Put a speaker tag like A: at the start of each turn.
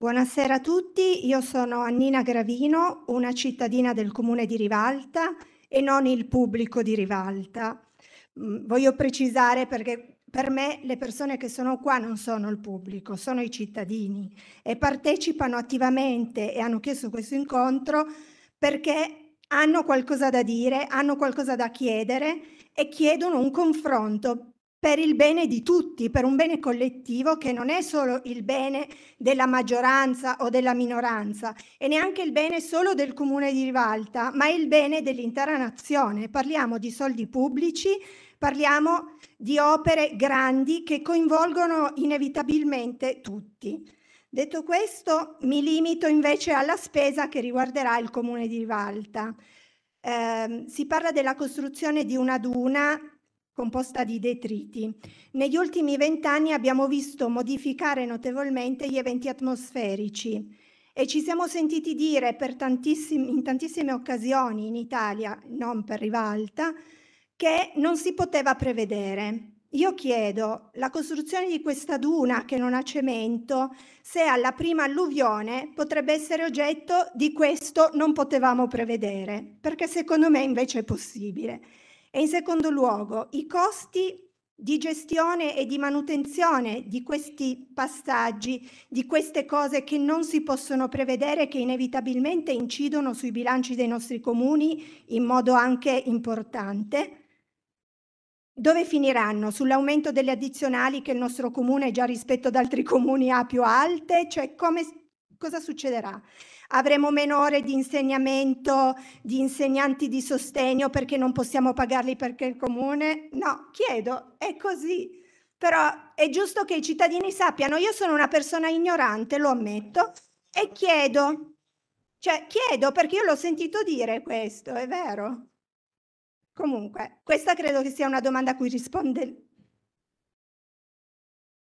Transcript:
A: Buonasera a tutti, io sono Annina Gravino, una cittadina del comune di Rivalta e non il pubblico di Rivalta. Mm, voglio precisare perché per me le persone che sono qua non sono il pubblico, sono i cittadini e partecipano attivamente e hanno chiesto questo incontro perché hanno qualcosa da dire, hanno qualcosa da chiedere e chiedono un confronto per il bene di tutti, per un bene collettivo che non è solo il bene della maggioranza o della minoranza e neanche il bene solo del comune di Rivalta, ma è il bene dell'intera nazione. Parliamo di soldi pubblici, parliamo di opere grandi che coinvolgono inevitabilmente tutti. Detto questo, mi limito invece alla spesa che riguarderà il comune di Rivalta. Eh, si parla della costruzione di una duna composta di detriti. Negli ultimi vent'anni abbiamo visto modificare notevolmente gli eventi atmosferici e ci siamo sentiti dire tantissime, in tantissime occasioni in Italia, non per rivalta, che non si poteva prevedere. Io chiedo, la costruzione di questa duna che non ha cemento, se alla prima alluvione potrebbe essere oggetto di questo non potevamo prevedere, perché secondo me invece è possibile. E in secondo luogo, i costi di gestione e di manutenzione di questi passaggi, di queste cose che non si possono prevedere, che inevitabilmente incidono sui bilanci dei nostri comuni in modo anche importante. Dove finiranno? Sull'aumento delle addizionali che il nostro comune già rispetto ad altri comuni ha più alte? Cioè come cosa succederà? Avremo meno ore di insegnamento, di insegnanti di sostegno perché non possiamo pagarli perché il comune? No, chiedo, è così. Però è giusto che i cittadini sappiano, io sono una persona ignorante, lo ammetto, e chiedo. Cioè, chiedo perché io l'ho sentito dire questo, è vero. Comunque, questa credo che sia una domanda a cui risponde